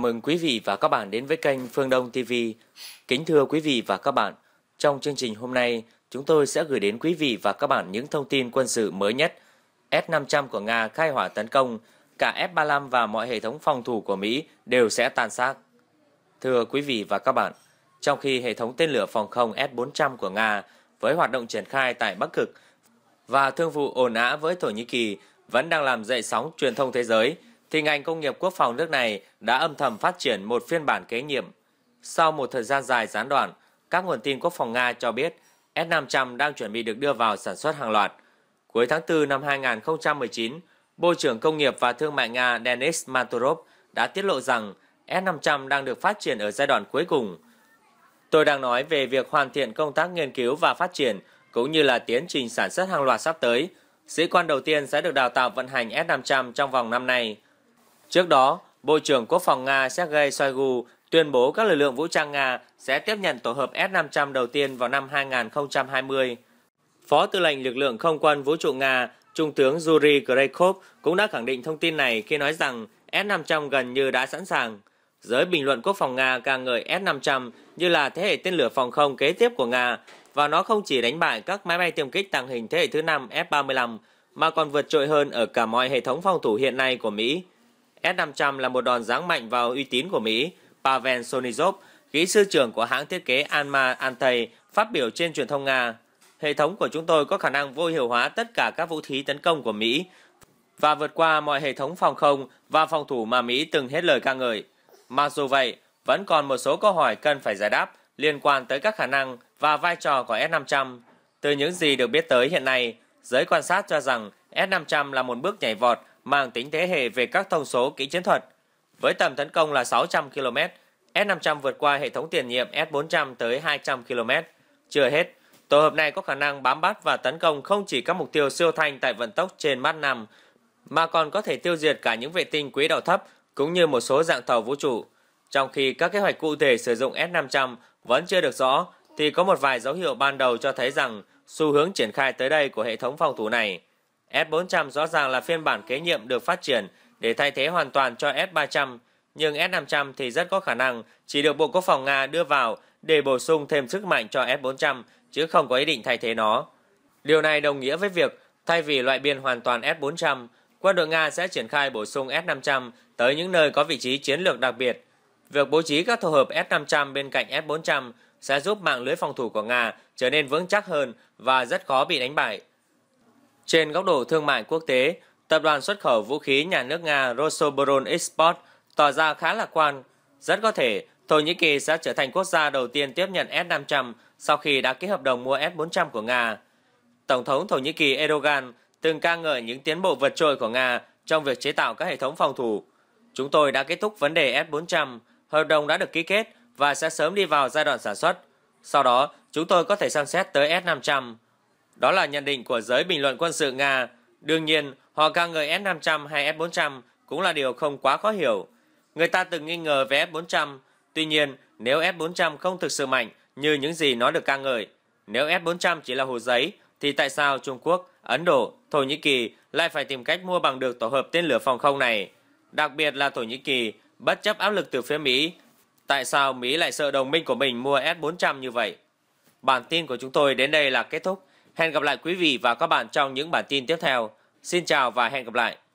Chào mừng quý vị và các bạn đến với kênh Phương Đông TV. Kính thưa quý vị và các bạn, trong chương trình hôm nay, chúng tôi sẽ gửi đến quý vị và các bạn những thông tin quân sự mới nhất. S-500 của Nga khai hỏa tấn công, cả F-35 và mọi hệ thống phòng thủ của Mỹ đều sẽ tan xác. Thưa quý vị và các bạn, trong khi hệ thống tên lửa phòng không S-400 của Nga với hoạt động triển khai tại Bắc Cực và thương vụ ồn ã với Thổ Nhĩ Kỳ vẫn đang làm dậy sóng truyền thông thế giới – thì ngành công nghiệp quốc phòng nước này đã âm thầm phát triển một phiên bản kế nhiệm. Sau một thời gian dài gián đoạn, các nguồn tin quốc phòng Nga cho biết S-500 đang chuẩn bị được đưa vào sản xuất hàng loạt. Cuối tháng 4 năm 2019, Bộ trưởng Công nghiệp và Thương mại Nga Denis Maturov đã tiết lộ rằng S-500 đang được phát triển ở giai đoạn cuối cùng. Tôi đang nói về việc hoàn thiện công tác nghiên cứu và phát triển, cũng như là tiến trình sản xuất hàng loạt sắp tới. Sĩ quan đầu tiên sẽ được đào tạo vận hành S-500 trong vòng năm nay. Trước đó, Bộ trưởng Quốc phòng Nga Sergei Shoigu tuyên bố các lực lượng vũ trang Nga sẽ tiếp nhận tổ hợp S-500 đầu tiên vào năm 2020. Phó tư lệnh lực lượng không quân vũ trụ Nga, Trung tướng Yuri Kreykov cũng đã khẳng định thông tin này khi nói rằng S-500 gần như đã sẵn sàng. Giới bình luận quốc phòng Nga ca ngợi S-500 như là thế hệ tên lửa phòng không kế tiếp của Nga và nó không chỉ đánh bại các máy bay tiêm kích tàng hình thế hệ thứ 5 F-35 mà còn vượt trội hơn ở cả mọi hệ thống phòng thủ hiện nay của Mỹ. S-500 là một đòn giáng mạnh vào uy tín của Mỹ. Pavel Sonizov, kỹ sư trưởng của hãng thiết kế Alma Antey, phát biểu trên truyền thông Nga. Hệ thống của chúng tôi có khả năng vô hiệu hóa tất cả các vũ khí tấn công của Mỹ và vượt qua mọi hệ thống phòng không và phòng thủ mà Mỹ từng hết lời ca ngợi. Mặc dù vậy, vẫn còn một số câu hỏi cần phải giải đáp liên quan tới các khả năng và vai trò của S-500. Từ những gì được biết tới hiện nay, giới quan sát cho rằng S-500 là một bước nhảy vọt mang tính thế hệ về các thông số kỹ chiến thuật. Với tầm tấn công là 600 km, S500 vượt qua hệ thống tiền nhiệm S400 tới 200 km. Chưa hết, tổ hợp này có khả năng bám bắt và tấn công không chỉ các mục tiêu siêu thanh tại vận tốc trên Mach 5, mà còn có thể tiêu diệt cả những vệ tinh quỹ đạo thấp cũng như một số dạng tàu vũ trụ. Trong khi các kế hoạch cụ thể sử dụng S500 vẫn chưa được rõ, thì có một vài dấu hiệu ban đầu cho thấy rằng xu hướng triển khai tới đây của hệ thống phòng thủ này S400 rõ ràng là phiên bản kế nhiệm được phát triển để thay thế hoàn toàn cho S300, nhưng S500 thì rất có khả năng chỉ được Bộ Quốc phòng Nga đưa vào để bổ sung thêm sức mạnh cho S400 chứ không có ý định thay thế nó. Điều này đồng nghĩa với việc thay vì loại biên hoàn toàn S400, quân đội Nga sẽ triển khai bổ sung S500 tới những nơi có vị trí chiến lược đặc biệt. Việc bố trí các tổ hợp S500 bên cạnh S400 sẽ giúp mạng lưới phòng thủ của Nga trở nên vững chắc hơn và rất khó bị đánh bại. Trên góc độ thương mại quốc tế, tập đoàn xuất khẩu vũ khí nhà nước Nga Rosoboron Export tỏ ra khá lạc quan. Rất có thể, Thổ Nhĩ Kỳ sẽ trở thành quốc gia đầu tiên tiếp nhận S-500 sau khi đã ký hợp đồng mua S-400 của Nga. Tổng thống Thổ Nhĩ Kỳ Erdogan từng ca ngợi những tiến bộ vượt trội của Nga trong việc chế tạo các hệ thống phòng thủ. Chúng tôi đã kết thúc vấn đề S-400, hợp đồng đã được ký kết và sẽ sớm đi vào giai đoạn sản xuất. Sau đó, chúng tôi có thể xem xét tới S-500. Đó là nhận định của giới bình luận quân sự Nga. Đương nhiên, họ ca ngợi S-500 hay S-400 cũng là điều không quá khó hiểu. Người ta từng nghi ngờ về S-400, tuy nhiên nếu S-400 không thực sự mạnh như những gì nó được ca ngợi, nếu S-400 chỉ là hồ giấy, thì tại sao Trung Quốc, Ấn Độ, Thổ Nhĩ Kỳ lại phải tìm cách mua bằng được tổ hợp tên lửa phòng không này? Đặc biệt là Thổ Nhĩ Kỳ, bất chấp áp lực từ phía Mỹ, tại sao Mỹ lại sợ đồng minh của mình mua S-400 như vậy? Bản tin của chúng tôi đến đây là kết thúc. Hẹn gặp lại quý vị và các bạn trong những bản tin tiếp theo. Xin chào và hẹn gặp lại.